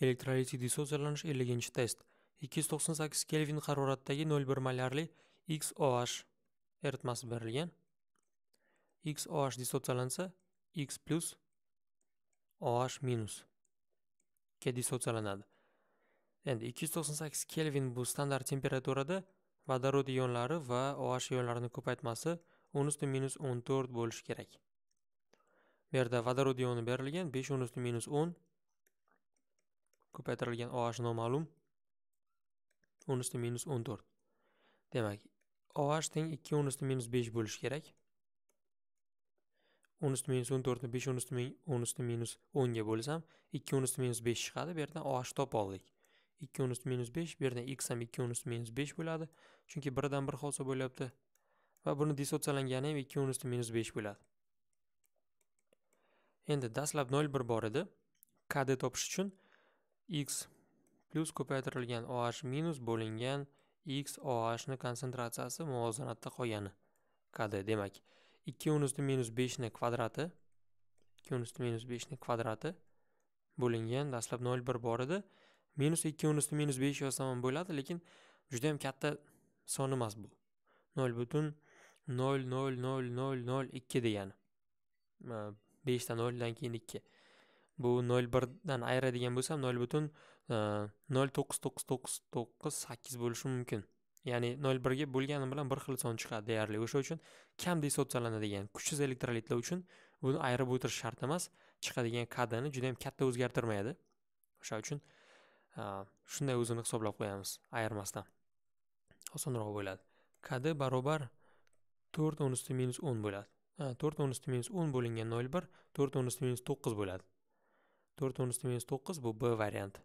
elektrolitli dissosiyatlanish 50 test 298 kelvin haroratdagi 0,1 molyarli xoh eritmasi berilgan xoh диссоциаланса x plus oh minus ga dissotsiyalanadi endi 298 kelvin bu standart temperaturada vodorod ionlari va oh ionlarini ko'paytmasi 10 14 bo'lishi kerak bu yerda vodorod ioni 5 10 10 ko'paytirilgan OH noma'lum 10 14 demak OH teng 2 10 5 bo'lishi kerak 10 14 ni 5 10 10 ga bo'lsam 2 10 5 chiqadi bu yerdan OH topib oldik 2 10 5 bu yerdan x ham 2 10 5 bo'ladi chunki birdan bir hodisa bo'lyapti va buni dissotsiyalangani ham 2 10 5 bo'ladi endi dastlab 0,1 bor edi kd topish uchun x plus ko'paytirilgan OH minus bo'lingan x OH ni konsentratsiyasi muvozanatda qolgani KD demak 2 o'n usti minus 5 ni kvadrati 2 o'n usti minus 5 ni kvadrati bo'lingan dastlab 0,1 bor edi minus 2 o'n usti minus 5 yozsam ham bo'ladi lekin juda ham katta son emas bu 0 butun 0 0 0 0 0 2 degani 5 ta 0 dan keyin 2 bu nol birdan ayiradigan bo'lsam nol butun e, nol to'qqiz to'qqiz to'qqiz to'qqiz sakkiz bo'lishi mumkin ya'ni nol birga bo'lgani bilan bir xil son chiqadi deyarli o'sha uchun kam dissotsialanadigan kuchsiz elektrolitlar uchun buni ayirib o'tirish shart emas chiqadigan kadrni juda katta o'zgartirmaydi o'sha uchun e, shunday o'zini hisoblab qo'yamiz ayirmasdan osonroq bo'ladi kd barobar to'rt o'n usti minus o'n bo'ladi to'rt o'n usti minus o'n bo'lingan nol bir to'rt o'n usti minus to'qqiz bo'ladi 4 минус 9 бұл б вариант